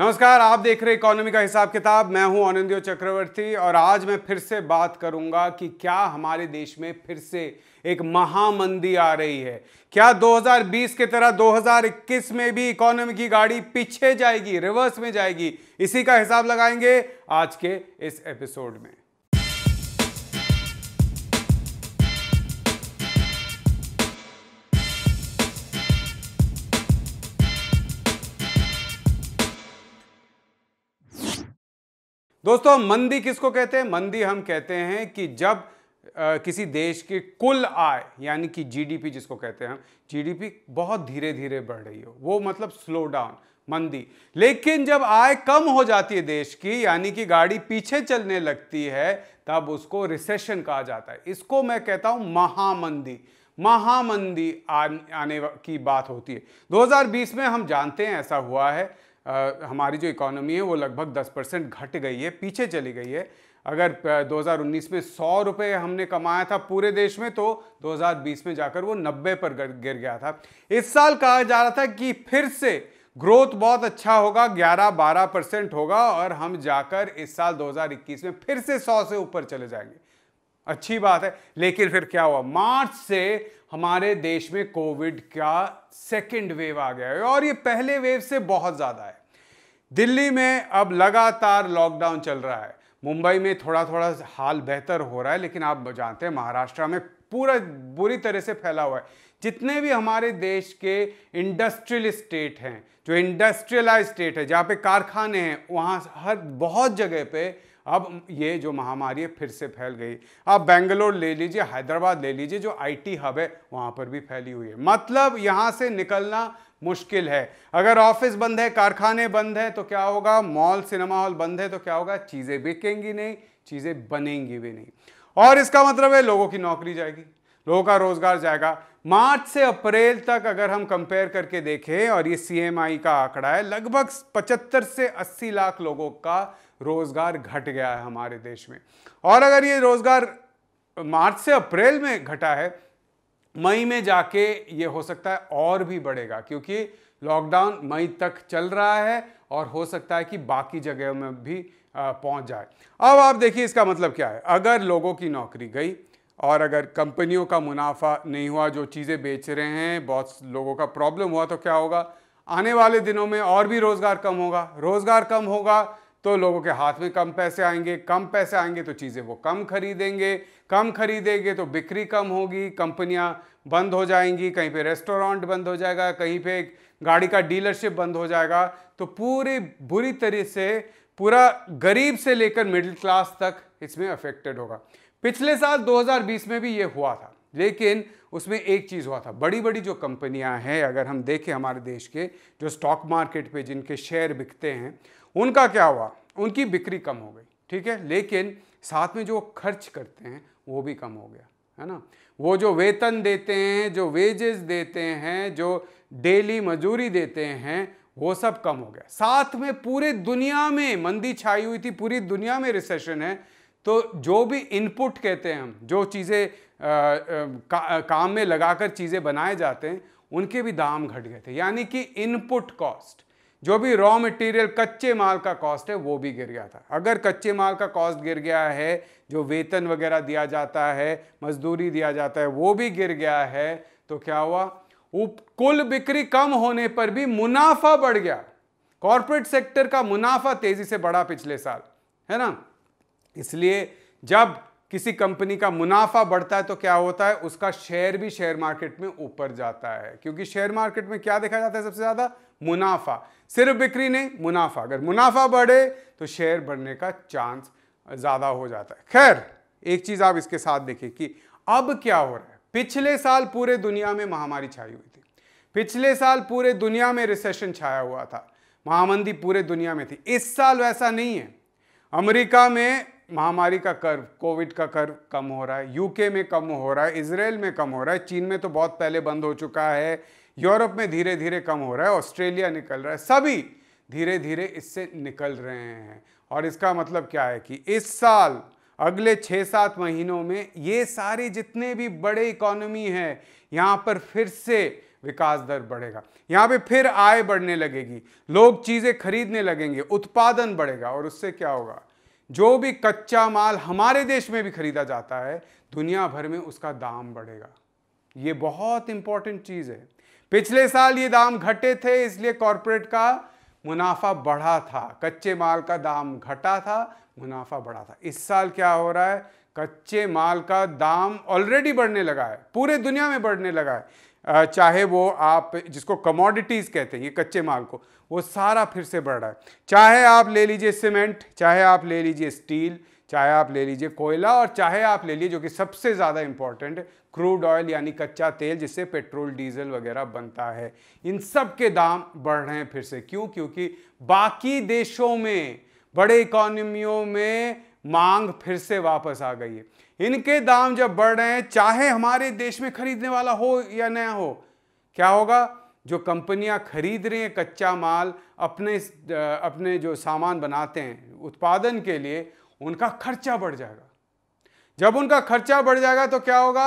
नमस्कार आप देख रहे इकोनॉमी का हिसाब किताब मैं हूं आनंदियो चक्रवर्ती और आज मैं फिर से बात करूंगा कि क्या हमारे देश में फिर से एक महामंदी आ रही है क्या 2020 की तरह 2021 में भी इकोनॉमी की गाड़ी पीछे जाएगी रिवर्स में जाएगी इसी का हिसाब लगाएंगे आज के इस एपिसोड में दोस्तों मंदी किसको कहते हैं मंदी हम कहते हैं कि जब आ, किसी देश की कुल आय यानी कि जीडीपी जिसको कहते हैं हम जीडीपी बहुत धीरे धीरे बढ़ रही हो वो मतलब स्लो डाउन मंदी लेकिन जब आय कम हो जाती है देश की यानी कि गाड़ी पीछे चलने लगती है तब उसको रिसेशन कहा जाता है इसको मैं कहता हूं महामंदी महामंदी आने की बात होती है 2020 में हम जानते हैं ऐसा हुआ है हमारी जो इकोनॉमी है वो लगभग 10 परसेंट घट गई है पीछे चली गई है अगर 2019 में सौ रुपये हमने कमाया था पूरे देश में तो 2020 में जाकर वो 90 पर गिर गया था इस साल कहा जा रहा था कि फिर से ग्रोथ बहुत अच्छा होगा 11-12 परसेंट होगा और हम जाकर इस साल 2021 में फिर से 100 से ऊपर चले जाएंगे अच्छी बात है लेकिन फिर क्या हुआ मार्च से हमारे देश में कोविड का सेकेंड वेव आ गया है और ये पहले वेव से बहुत ज़्यादा है दिल्ली में अब लगातार लॉकडाउन चल रहा है मुंबई में थोड़ा थोड़ा हाल बेहतर हो रहा है लेकिन आप जानते हैं महाराष्ट्र में पूरा बुरी तरह से फैला हुआ है जितने भी हमारे देश के इंडस्ट्रियल स्टेट हैं जो इंडस्ट्रियलाइज स्टेट है जहाँ पे कारखाने हैं वहाँ हर बहुत जगह पे अब ये जो महामारी है फिर से फैल गई आप बेंगलोर ले लीजिए हैदराबाद ले लीजिए जो आईटी हब है वहाँ पर भी फैली हुई है मतलब यहाँ से निकलना मुश्किल है अगर ऑफिस बंद है कारखाने बंद हैं तो क्या होगा मॉल सिनेमा हॉल बंद है तो क्या होगा चीज़ें बिकेंगी नहीं चीज़ें बनेंगी भी नहीं और इसका मतलब है लोगों की नौकरी जाएगी लोगों का रोजगार जाएगा मार्च से अप्रैल तक अगर हम कंपेयर करके देखें और ये सीएमआई का आंकड़ा है लगभग 75 से 80 लाख लोगों का रोज़गार घट गया है हमारे देश में और अगर ये रोज़गार मार्च से अप्रैल में घटा है मई में जाके ये हो सकता है और भी बढ़ेगा क्योंकि लॉकडाउन मई तक चल रहा है और हो सकता है कि बाकी जगह में भी पहुंच जाए अब आप देखिए इसका मतलब क्या है अगर लोगों की नौकरी गई और अगर कंपनियों का मुनाफा नहीं हुआ जो चीज़ें बेच रहे हैं बहुत लोगों का प्रॉब्लम हुआ तो क्या होगा आने वाले दिनों में और भी रोज़गार कम होगा रोज़गार कम होगा तो लोगों के हाथ में कम पैसे आएंगे कम पैसे आएंगे तो चीज़ें वो कम खरीदेंगे कम खरीदेंगे तो बिक्री कम होगी कंपनियां बंद हो जाएंगी कहीं पे रेस्टोरेंट बंद हो जाएगा कहीं पे गाड़ी का डीलरशिप बंद हो जाएगा तो पूरी बुरी तरह से पूरा गरीब से लेकर मिडिल क्लास तक इसमें अफेक्टेड होगा पिछले साल 2020 में भी ये हुआ था लेकिन उसमें एक चीज़ हुआ था बड़ी बड़ी जो कंपनियां हैं अगर हम देखें हमारे देश के जो स्टॉक मार्केट पे जिनके शेयर बिकते हैं उनका क्या हुआ उनकी बिक्री कम हो गई ठीक है लेकिन साथ में जो खर्च करते हैं वो भी कम हो गया है ना वो जो वेतन देते हैं जो वेजेस देते हैं जो डेली मज़ूरी देते हैं वो सब कम हो गया साथ में पूरे दुनिया में मंदी छाई हुई थी पूरी दुनिया में रिसेशन है तो जो भी इनपुट कहते हैं हम जो चीज़ें का, काम में लगाकर चीज़ें बनाए जाते हैं उनके भी दाम घट गए थे यानी कि इनपुट कॉस्ट जो भी रॉ मटेरियल कच्चे माल का कॉस्ट है वो भी गिर गया था अगर कच्चे माल का कॉस्ट गिर गया है जो वेतन वगैरह दिया जाता है मजदूरी दिया जाता है वो भी गिर गया है तो क्या हुआ उप कुल बिक्री कम होने पर भी मुनाफा बढ़ गया कॉरपोरेट सेक्टर का मुनाफा तेजी से बढ़ा पिछले साल है ना इसलिए जब किसी कंपनी का मुनाफा बढ़ता है तो क्या होता है उसका शेयर भी शेयर मार्केट में ऊपर जाता है क्योंकि शेयर मार्केट में क्या देखा जाता है सबसे ज़्यादा मुनाफा सिर्फ बिक्री नहीं मुनाफा अगर मुनाफा बढ़े तो शेयर बढ़ने का चांस ज़्यादा हो जाता है खैर एक चीज़ आप इसके साथ देखिए कि अब क्या हो रहा है पिछले साल पूरे दुनिया में महामारी छाई हुई थी पिछले साल पूरे दुनिया में रिसेशन छाया हुआ था महामंदी पूरे दुनिया में थी इस साल वैसा नहीं है अमेरिका में महामारी का कर्व कोविड का कर्व कम हो रहा है यूके में कम हो रहा है इसराइल में कम हो रहा है चीन में तो बहुत पहले बंद हो चुका है यूरोप में धीरे धीरे कम हो रहा है ऑस्ट्रेलिया निकल रहा है सभी धीरे धीरे इससे निकल रहे हैं और इसका मतलब क्या है कि इस साल अगले छः सात महीनों में ये सारे जितने भी बड़े इकोनॉमी हैं यहाँ पर फिर से विकास दर बढ़ेगा यहाँ पे फिर आय बढ़ने लगेगी लोग चीज़ें खरीदने लगेंगे उत्पादन बढ़ेगा और उससे क्या होगा जो भी कच्चा माल हमारे देश में भी खरीदा जाता है दुनिया भर में उसका दाम बढ़ेगा ये बहुत इंपॉर्टेंट चीज़ है पिछले साल ये दाम घटे थे इसलिए कॉरपोरेट का मुनाफा बढ़ा था कच्चे माल का दाम घटा था मुनाफा बढ़ा था इस साल क्या हो रहा है कच्चे माल का दाम ऑलरेडी बढ़ने लगा है पूरे दुनिया में बढ़ने लगा है चाहे वो आप जिसको कमोडिटीज़ कहते हैं ये कच्चे माल को वो सारा फिर से बढ़ रहा है चाहे आप ले लीजिए सीमेंट चाहे आप ले लीजिए स्टील चाहे आप ले लीजिए कोयला और चाहे आप ले लीजिए जो कि सबसे ज़्यादा इम्पॉर्टेंट क्रूड ऑयल यानी कच्चा तेल जिससे पेट्रोल डीजल वगैरह बनता है इन सब के दाम बढ़ रहे हैं फिर से क्यों क्योंकि बाकी देशों में बड़े इकोनॉमियों में मांग फिर से वापस आ गई है इनके दाम जब बढ़ रहे हैं चाहे हमारे देश में खरीदने वाला हो या नया हो क्या होगा जो कंपनियां खरीद रही हैं कच्चा माल अपने अपने जो सामान बनाते हैं उत्पादन के लिए उनका खर्चा बढ़ जाएगा जब उनका खर्चा बढ़ जाएगा तो क्या होगा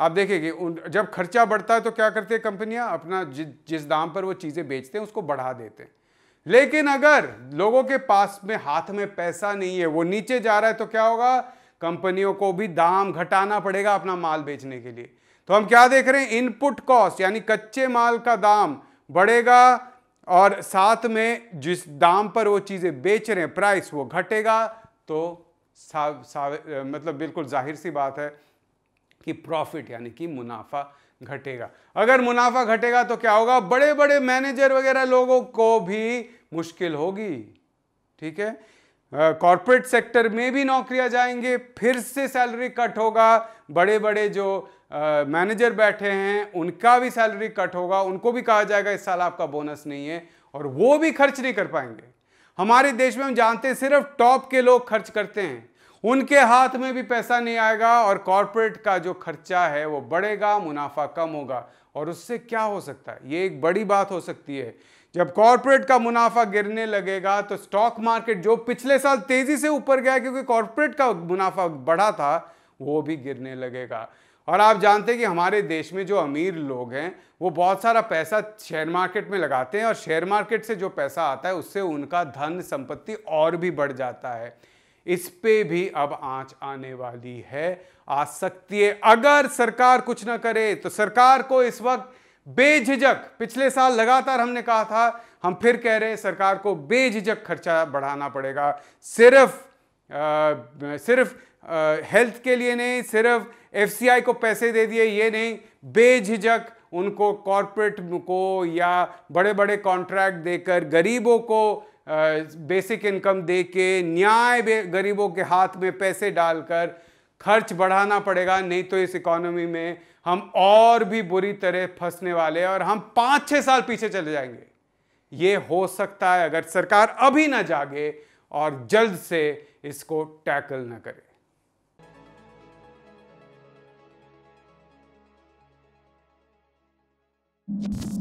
आप देखेंगे जब खर्चा बढ़ता है तो क्या करते हैं कंपनियां अपना जि, जिस दाम पर वो चीज़ें बेचते हैं उसको बढ़ा देते हैं लेकिन अगर लोगों के पास में हाथ में पैसा नहीं है वो नीचे जा रहा है तो क्या होगा कंपनियों को भी दाम घटाना पड़ेगा अपना माल बेचने के लिए तो हम क्या देख रहे हैं इनपुट कॉस्ट यानी कच्चे माल का दाम बढ़ेगा और साथ में जिस दाम पर वो चीज़ें बेच रहे हैं प्राइस वो घटेगा तो सा, सा, मतलब बिल्कुल जाहिर सी बात है कि प्रॉफिट यानी कि मुनाफा घटेगा अगर मुनाफा घटेगा तो क्या होगा बड़े बड़े मैनेजर वगैरह लोगों को भी मुश्किल होगी ठीक है कॉरपोरेट सेक्टर में भी नौकरियां जाएंगे फिर से सैलरी कट होगा बड़े बड़े जो मैनेजर बैठे हैं उनका भी सैलरी कट होगा उनको भी कहा जाएगा इस साल आपका बोनस नहीं है और वो भी खर्च नहीं कर पाएंगे हमारे देश में हम जानते हैं सिर्फ टॉप के लोग खर्च करते हैं उनके हाथ में भी पैसा नहीं आएगा और कॉरपोरेट का जो खर्चा है वो बढ़ेगा मुनाफा कम होगा और उससे क्या हो सकता है ये एक बड़ी बात हो सकती है जब कॉरपोरेट का मुनाफा गिरने लगेगा तो स्टॉक मार्केट जो पिछले साल तेजी से ऊपर गया क्योंकि कॉरपोरेट का मुनाफा बढ़ा था वो भी गिरने लगेगा और आप जानते हैं कि हमारे देश में जो अमीर लोग हैं वो बहुत सारा पैसा शेयर मार्केट में लगाते हैं और शेयर मार्केट से जो पैसा आता है उससे उनका धन संपत्ति और भी बढ़ जाता है इस पे भी अब आंच आने वाली है आ सकती है अगर सरकार कुछ ना करे तो सरकार को इस वक्त बेझिझक पिछले साल लगातार हमने कहा था हम फिर कह रहे हैं सरकार को बेझिझक खर्चा बढ़ाना पड़ेगा सिर्फ आ, सिर्फ आ, हेल्थ के लिए नहीं सिर्फ एफसीआई को पैसे दे दिए ये नहीं बेझिझक उनको कॉरपोरेट को या बड़े बड़े कॉन्ट्रैक्ट देकर गरीबों को बेसिक इनकम दे के न्याय गरीबों के हाथ में पैसे डालकर खर्च बढ़ाना पड़ेगा नहीं तो इस इकोनॉमी में हम और भी बुरी तरह फंसने वाले हैं और हम पाँच छः साल पीछे चले जाएंगे ये हो सकता है अगर सरकार अभी ना जागे और जल्द से इसको टैकल ना करे you